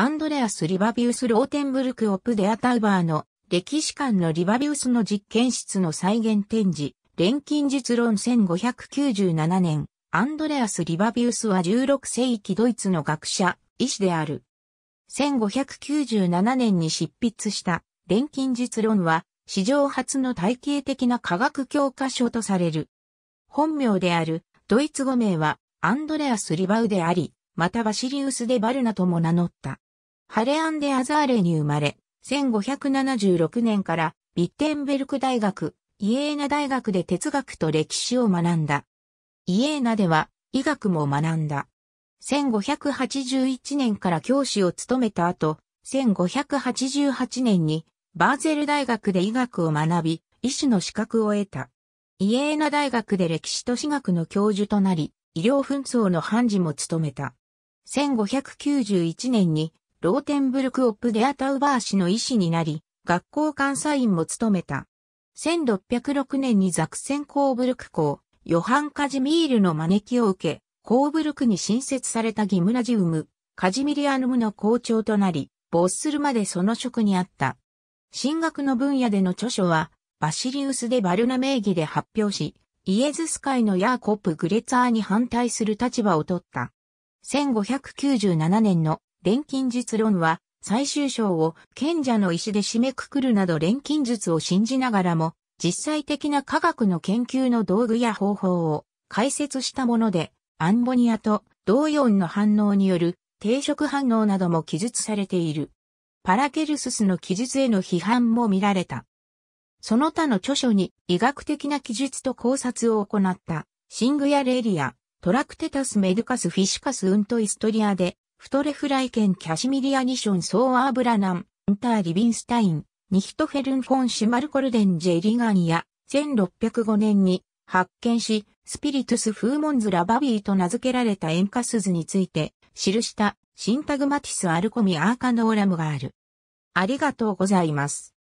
アンドレアス・リバビウス・ローテンブルク・オプ・デア・タウバーの歴史館のリバビウスの実験室の再現展示、錬金術論1597年、アンドレアス・リバビウスは16世紀ドイツの学者、医師である。1597年に執筆した錬金術論は、史上初の体系的な科学教科書とされる。本名であるドイツ語名はアンドレアス・リバウであり、またはシリウス・デ・バルナとも名乗った。ハレアンデ・アザーレに生まれ、1576年からビッテンベルク大学、イエーナ大学で哲学と歴史を学んだ。イエーナでは医学も学んだ。1581年から教師を務めた後、1588年にバーゼル大学で医学を学び、医師の資格を得た。イエーナ大学で歴史と史学の教授となり、医療紛争の判事も務めた。1591年にローテンブルク・オップ・デアタウバー氏の医師になり、学校監査員も務めた。1606年にザクセン・コーブルク校、ヨハン・カジミールの招きを受け、コーブルクに新設されたギムラジウム、カジミリアヌムの校長となり、没するまでその職にあった。進学の分野での著書は、バシリウス・デ・バルナ名義で発表し、イエズス会のヤーコップ・グレツァーに反対する立場を取った。1597年の錬金術論は、最終章を賢者の石で締めくくるなど錬金術を信じながらも、実際的な科学の研究の道具や方法を解説したもので、アンボニアと同イの反応による定食反応なども記述されている。パラケルススの記述への批判も見られた。その他の著書に医学的な記述と考察を行った、シングヤレリア、トラクテタスメデカスフィシカスウントイストリアで、フトレフライケン・キャシミリアニションソーアーブラナン、インターリビンスタイン、ニヒトフェルンフォンシュマルコルデンジェリガニア、1605年に発見し、スピリトゥス・フーモンズ・ラバビーと名付けられた塩化鈴について、記したシンタグマティス・アルコミ・アーカノーラムがある。ありがとうございます。